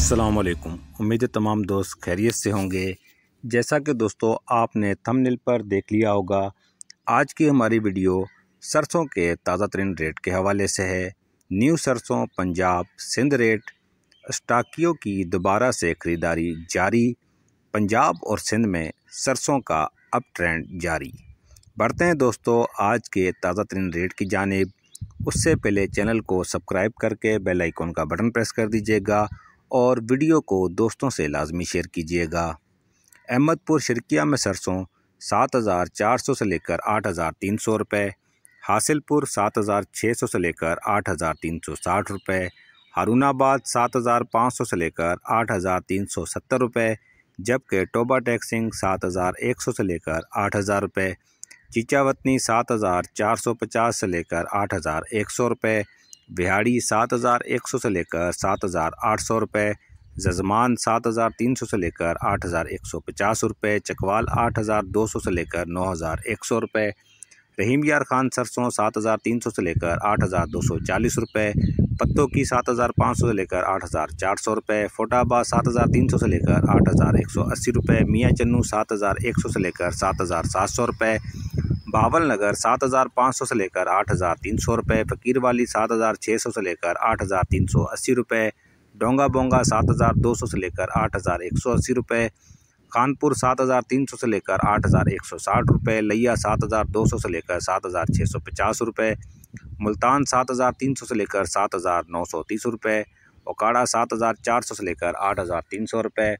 असलकुम उम्मीद है तमाम दोस्त खैरियत से होंगे जैसा कि दोस्तों आपने थंबनेल पर देख लिया होगा आज की हमारी वीडियो सरसों के ताज़ा तरीन रेट के हवाले से है न्यू सरसों पंजाब सिंध रेट स्टाकियों की दोबारा से ख़रीदारी जारी पंजाब और सिंध में सरसों का अप ट्रेंड जारी बढ़ते हैं दोस्तों आज के ताज़ा तरीन रेट की जानब उससे पहले चैनल को सब्सक्राइब करके बेल आइकॉन का बटन प्रेस कर दीजिएगा और वीडियो को दोस्तों से लाजमी शेयर कीजिएगा अहमदपुर शिरकिया में सरसों सात हज़ार चार सौ से लेकर आठ हज़ार तीन सौ रुपये हासिलपुर सात हज़ार छः सौ से लेकर आठ हज़ार तीन सौ साठ रुपये हारूनाबाद सात हज़ार पाँच सौ से लेकर आठ हज़ार तीन सौ सत्तर रुपये जबकि टोबा टैक्सिंग सात हज़ार एक सौ से लेकर आठ हज़ार रुपये चीचावतनी सात हज़ार चार सौ पचास से लेकर आठ हज़ार एक सौ रुपये बिहाड़ी सात हज़ार एक सौ से लेकर सात हज़ार आठ सौ रुपये जजमान सात हज़ार तीन सौ से लेकर आठ हज़ार एक सौ पचास रुपये चकवाल आठ हज़ार दो सौ से लेकर नौ हज़ार एक सौ रुपये रहीम यार खान सरसों सात हज़ार तीन सौ से लेकर आठ हज़ार दो सौ चालीस रुपये पत्तों की सात हज़ार पाँच सौ से लेकर आठ हज़ार चार सौ रुपये फोटाबाद सात हज़ार तीन सौ से लेकर आठ हज़ार एक सौ अस्सी रुपये मियाँ चन्नू सात हज़ार एक सौ से लेकर सात हज़ार सात सौ रुपये बावल नगर सात हज़ार पाँच सौ से लेकर आठ हज़ार तीन सौ रुपये फ़कीर वाली सात हज़ार छः सौ से लेकर आठ हज़ार तीन सौ अस्सी रुपये डोंगा बोंगा सात हज़ार दो सौ से लेकर आठ हज़ार एक सौ अस्सी रुपये कानपुर सात हज़ार तीन सौ से लेकर आठ हज़ार एक सौ साठ रुपये लैया सात हज़ार दो सौ से लेकर सात हज़ार छः सौ पचास रुपये मुल्तान सात हज़ार तीन सौ से लेकर सात हज़ार नौ सौ तीस रुपये ओकाड़ा सात हज़ार चार सौ से लेकर आठ हज़ार तीन सौ रुपये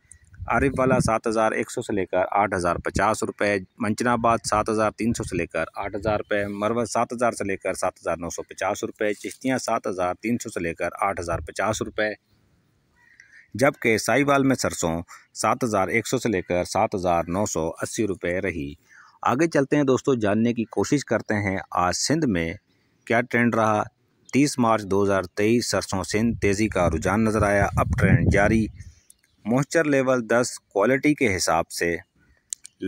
आरिफ वाला सात हज़ार एक सौ से लेकर आठ हज़ार पचास रुपये मंचनाबाद सात हज़ार तीन सौ से लेकर आठ हज़ार रुपये मरव सात हज़ार से लेकर सात हज़ार नौ सौ पचास रुपये चिश्तियाँ सात हज़ार तीन सौ से लेकर आठ हज़ार पचास रुपये जबकि साहिवाल में सरसों सात हज़ार एक सौ से लेकर सात हज़ार नौ सौ अस्सी रुपये रही आगे चलते हैं दोस्तों जानने की कोशिश करते हैं आज सिंध में क्या ट्रेंड रहा तीस मार्च दो हज़ार तेईस सरसों सिंध तेज़ी का रुझान नज़र आया अब ट्रेंड जारी मोस्चर लेवल दस क्वालिटी के हिसाब से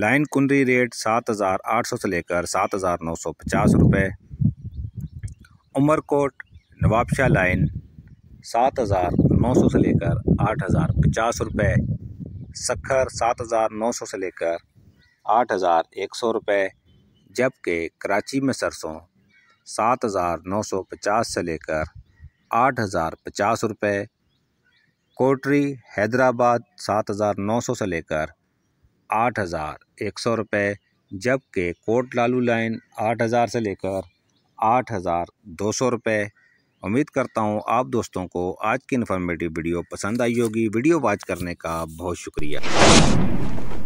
लाइन कुंडरी रेट सात हज़ार आठ सौ से लेकर सात हज़ार नौ सौ पचास रुपये उमरकोट नवाबशाह लाइन सात हज़ार नौ सौ से लेकर आठ हज़ार पचास रुपये सखर सात हज़ार नौ सौ से लेकर आठ हज़ार एक सौ रुपये जबकि कराची में सरसों सात हज़ार नौ सौ पचास से लेकर आठ हज़ार पचास रुपये कोटरी हैदराबाद सात हज़ार नौ सौ से लेकर आठ हज़ार एक सौ रुपये जबकि लालू लाइन आठ हज़ार से लेकर आठ हज़ार दो सौ रुपये उम्मीद करता हूँ आप दोस्तों को आज की इन्फॉर्मेटिव वीडियो पसंद आई होगी वीडियो वॉच करने का बहुत शुक्रिया